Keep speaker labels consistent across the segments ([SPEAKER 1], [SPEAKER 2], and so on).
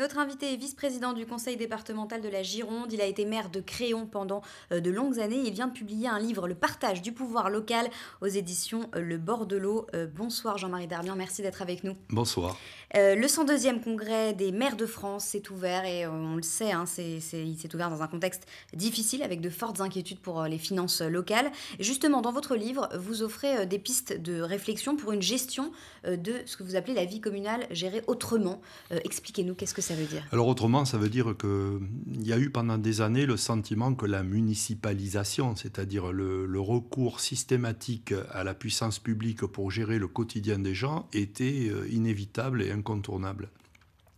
[SPEAKER 1] Notre invité est vice-président du conseil départemental de la Gironde. Il a été maire de Créon pendant euh, de longues années. Il vient de publier un livre, Le partage du pouvoir local, aux éditions euh, Le Bordelot. Euh, bonsoir Jean-Marie Darmian, merci d'être avec nous. Bonsoir. le 102e congrès des maires de France s'est ouvert et on le sait, hein, il s'est ouvert dans un contexte difficile avec de fortes inquiétudes pour les finances locales. Justement, dans votre livre, vous offrez des pistes de réflexion pour une gestion de ce que vous appelez la vie communale gérée autrement. Expliquez-nous qu'est-ce que c'est.
[SPEAKER 2] Alors autrement, ça veut dire qu'il y a eu pendant des années le sentiment que la municipalisation, c'est-à-dire le, recours systématique à la puissance publique pour gérer le quotidien des gens, était euh, inévitable et incontournable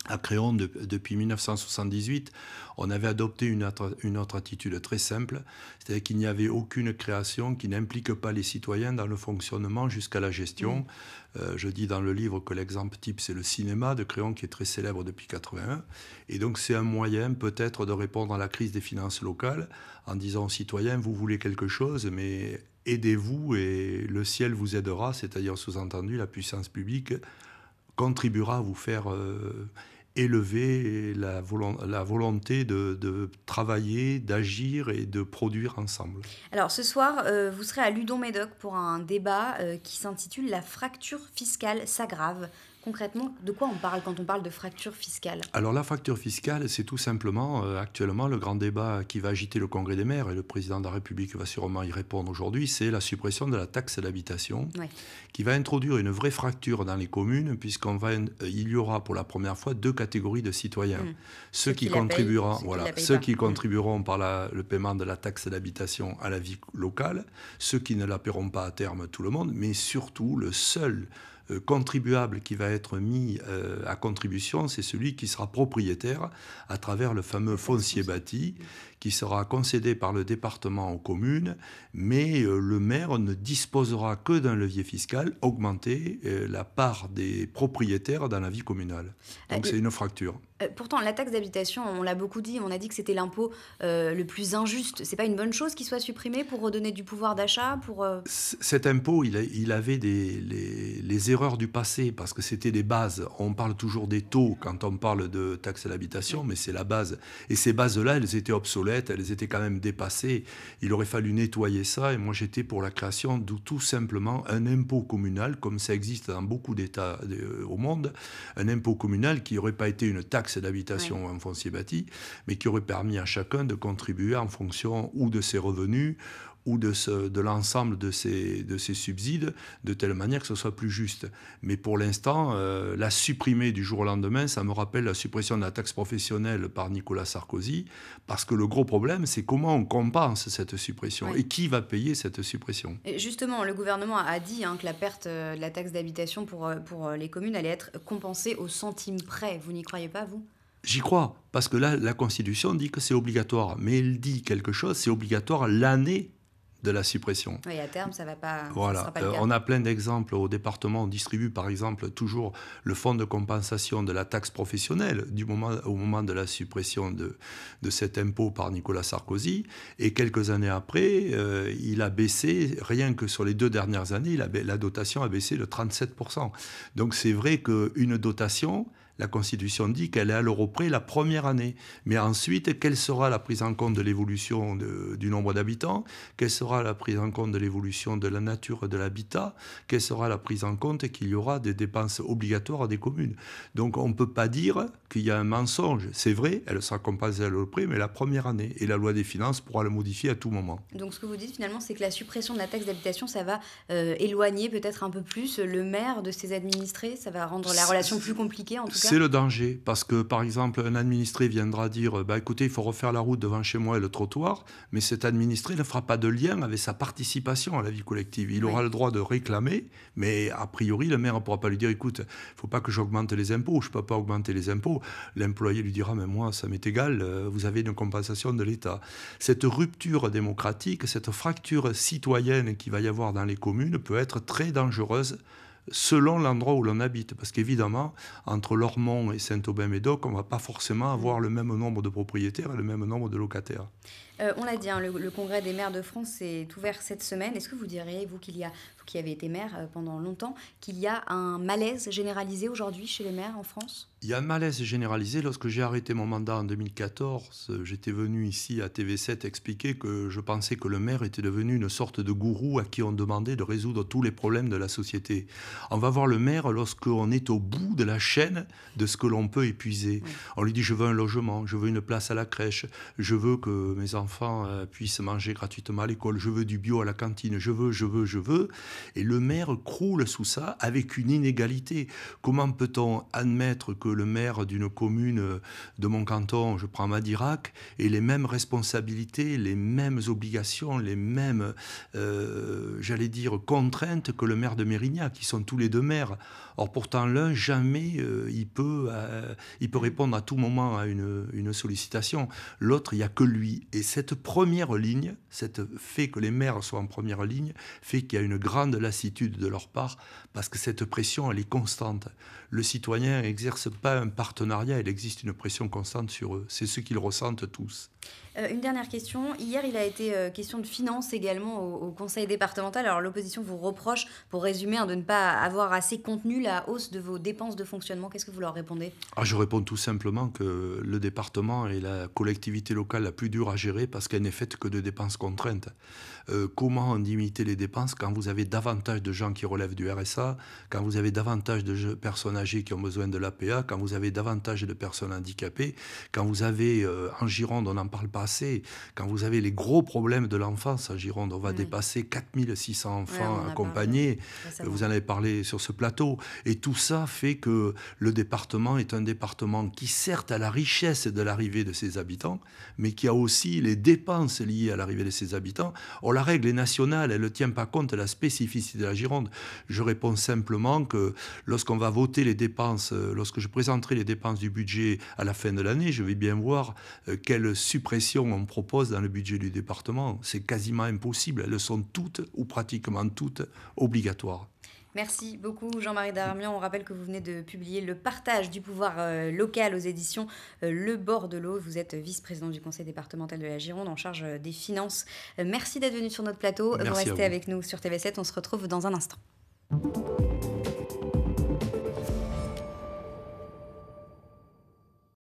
[SPEAKER 2] à Créon, depuis 1978, on avait adopté une autre, attitude très simple, c'est-à-dire qu'il n'y avait aucune création qui n'implique pas les citoyens dans le fonctionnement jusqu'à la gestion. Mmh. Euh, je dis dans le livre que l'exemple type, c'est le cinéma de Créon qui est très célèbre depuis 81. Et donc c'est un moyen peut-être de répondre à la crise des finances locales en disant aux citoyens, vous voulez quelque chose, mais aidez-vous et le ciel vous aidera, c'est-à-dire sous-entendu la puissance publique contribuera à vous faire euh, élever la, la volonté de, travailler, d'agir et de produire ensemble.
[SPEAKER 1] Alors ce soir, euh, vous serez à Ludon-Médoc pour un débat euh, qui s'intitule La fracture fiscale s'aggrave Concrètement, de quoi on parle quand on parle de fracture fiscale
[SPEAKER 2] Alors la fracture fiscale, c'est tout simplement euh, actuellement le grand débat qui va agiter le Congrès des maires, et le président de la République va sûrement y répondre aujourd'hui, c'est la suppression de la taxe d'habitation, qui va introduire une vraie fracture dans les communes, puisqu'on va, euh, il y aura pour la première fois deux catégories de citoyens. Mmh. Ceux, qui, contribueront, voilà, ceux qui, mmh. contribueront par le paiement de la taxe d'habitation à la vie locale, ceux qui ne la paieront pas à terme tout le monde, mais surtout le seul euh, contribuable qui va être mis euh, à contribution, c'est celui qui sera propriétaire à travers le fameux foncier bâti qui sera concédé par le département aux communes, mais euh, le maire ne disposera que d'un levier fiscal augmenter la part des propriétaires dans la vie communale. Donc c'est une fracture.
[SPEAKER 1] Euh, pourtant, la taxe d'habitation, on l'a beaucoup dit, on a dit que c'était l'impôt euh, le plus injuste. C'est pas une bonne chose qu'il soit supprimé pour redonner du pouvoir d'achat pour, euh
[SPEAKER 2] Cet impôt, il, il avait des, les, les, erreurs du passé parce que c'était des bases. On parle toujours des taux quand on parle de taxe à l'habitation, mais c'est la base. Et ces bases-là, elles étaient obsolètes, elles étaient quand même dépassées. Il aurait fallu nettoyer ça. Et moi, j'étais pour la création de tout simplement un impôt communal, comme ça existe dans beaucoup d'États au monde, un impôt communal qui n'aurait pas été une taxe d'habitation en foncier bâti, mais qui aurait permis à chacun de contribuer en fonction ou de ses revenus ou de, ce, de l'ensemble de ces, de ces subsides de telle manière que ce soit plus juste. Mais pour l'instant, euh, la supprimer du jour au lendemain, ça me rappelle la suppression de la taxe professionnelle par Nicolas Sarkozy, parce que le gros problème, c'est comment on compense cette suppression et qui va payer cette suppression.
[SPEAKER 1] Et justement, le gouvernement a dit hein, que la perte euh, de la taxe d'habitation pour, euh, pour les communes allait être compensée au centime près. Vous n'y croyez pas, vous
[SPEAKER 2] J'y crois, parce que là, la Constitution dit que c'est obligatoire, mais elle dit quelque chose, c'est obligatoire l'année de la suppression.
[SPEAKER 1] Oui, à terme, ça va pas. Voilà. Euh, on a
[SPEAKER 2] plein d'exemples au département. On distribue, par exemple, toujours le fonds de compensation de la taxe professionnelle du moment, au moment de la suppression de, de cet impôt par Nicolas Sarkozy. Et quelques années après, euh, il a baissé, rien que sur les deux dernières années, la dotation a baissé de 37%. Donc c'est vrai qu'une dotation, la Constitution dit qu'elle est à l'euro la première année. Mais ensuite, quelle sera la prise en compte de l'évolution du nombre d'habitants Quelle sera la prise en compte de l'évolution de la nature de l'habitat Quelle sera la prise en compte qu'il y aura des dépenses obligatoires à des communes Donc on ne peut pas dire qu'il y a un mensonge. C'est vrai, elle sera compensée à l'euro mais la première année. Et la loi des finances pourra le modifier à tout moment.
[SPEAKER 1] Donc ce que vous dites finalement, c'est que la suppression de la taxe d'habitation, ça va euh, éloigner peut-être un peu plus le maire de ses administrés Ça va rendre la relation plus compliquée en c'est le
[SPEAKER 2] danger, parce que par exemple, un administré viendra dire bah, écoutez, il faut refaire la route devant chez moi et le trottoir, mais cet administré ne fera pas de lien avec sa participation à la vie collective. Il aura le droit de réclamer, mais a priori, le maire ne pourra pas lui dire écoute, il ne faut pas que j'augmente les impôts, je ne peux pas augmenter les impôts. L'employé lui dira mais moi, ça m'est égal, euh, vous avez une compensation de l'État. Cette rupture démocratique, cette fracture citoyenne qui va y avoir dans les communes peut être très dangereuse selon l'endroit où l'on habite. Parce qu'évidemment, entre Lormont et Saint-Aubin-Médoc, on ne va pas forcément avoir le même nombre de propriétaires et le même nombre de locataires.
[SPEAKER 1] Euh, on l'a dit, hein, le, congrès des maires de France est ouvert cette semaine. Est-ce que vous diriez, vous, qu'il y a, qui avez été maire euh, pendant longtemps, qu'il y a un malaise généralisé aujourd'hui chez les maires en France
[SPEAKER 2] Il y a un malaise généralisé. Lorsque j'ai arrêté mon mandat en 2014, j'étais venu ici à TV7 expliquer que je pensais que le maire était devenu une sorte de gourou à qui on demandait de résoudre tous les problèmes de la société. On va voir le maire lorsqu'on est au bout de la chaîne de ce que l'on peut épuiser. On lui dit, je veux un logement, je veux une place à la crèche, je veux que mes enfants enfants euh, puissent manger gratuitement à l'école, je veux du bio à la cantine, je veux, je veux, je veux. Et le maire croule sous ça avec une inégalité. Comment peut-on admettre que le maire d'une commune de mon canton, je prends Madirac, ait les mêmes responsabilités, les mêmes obligations, les mêmes, euh, j'allais dire, contraintes que le maire de Mérignac, qui sont tous les deux maires Or pourtant l'un, jamais euh, il, peut, il peut répondre à tout moment à une, une sollicitation. L'autre, il n'y a que lui. Et cette cette première ligne, cette fait que les maires soient en première ligne, fait qu'il y a une grande lassitude de leur part, parce que cette pression, elle est constante. Le citoyen n'exerce pas un partenariat, il existe une pression constante sur eux. C'est ce qu'ils ressentent tous.
[SPEAKER 1] Euh, une dernière question. Hier, il a été euh, question de finances également au, conseil départemental. Alors l'opposition vous reproche, pour résumer, hein, de ne pas avoir assez contenu la hausse de vos dépenses de fonctionnement. Qu'est-ce que vous leur répondez
[SPEAKER 2] ah, Je réponds tout simplement que le département est la collectivité locale la plus dure à gérer parce qu'elle n'est faite que de dépenses contraintes. Euh, comment limiter les dépenses quand vous avez davantage de gens qui relèvent du RSA, quand vous avez davantage de personnes âgées qui ont besoin de l'APA, quand vous avez davantage de personnes handicapées, quand vous avez en Gironde, on en par le passé. Quand vous avez les gros problèmes de l'enfance à Gironde, on va mm. dépasser dépasser 4600 enfants accompagnés. Euh, vous en avez parlé sur ce plateau. Et tout ça fait que le département est un département qui, certes, a la richesse de l'arrivée de ses habitants, mais qui a aussi les dépenses liées à l'arrivée de ses habitants. Or, la règle est nationale, elle ne tient pas compte de la spécificité de la Gironde. Je réponds simplement que lorsqu'on va voter les dépenses, euh, lorsque je présenterai les dépenses du budget à la fin de l'année, je vais bien voir euh, quelle suppressions on propose dans le budget du département, c'est quasiment impossible. Elles sont toutes ou pratiquement toutes obligatoires.
[SPEAKER 1] Merci beaucoup Jean-Marie Darmian. On rappelle que vous venez de publier Le partage du pouvoir euh, local aux éditions euh, Le Bord de l'eau. Vous êtes vice-président du conseil départemental de la Gironde en charge euh, des finances. Merci d'être venu sur notre plateau. vous restez avec nous sur TV7. On se retrouve dans un instant.